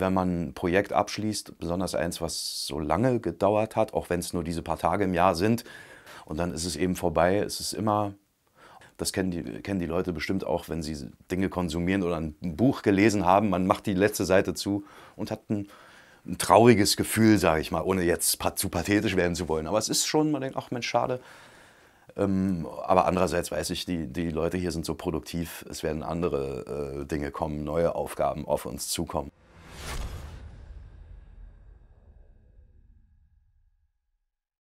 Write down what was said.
wenn man ein Projekt abschließt, besonders eins, was so lange gedauert hat, auch wenn es nur diese paar Tage im Jahr sind, und dann ist es eben vorbei, es ist immer, das kennen die, kennen die Leute bestimmt auch, wenn sie Dinge konsumieren oder ein Buch gelesen haben, man macht die letzte Seite zu und hat ein, ein trauriges Gefühl, sage ich mal, ohne jetzt zu pathetisch werden zu wollen. Aber es ist schon, man denkt, ach Mensch, schade, ähm, aber andererseits weiß ich, die, die Leute hier sind so produktiv, es werden andere äh, Dinge kommen, neue Aufgaben auf uns zukommen.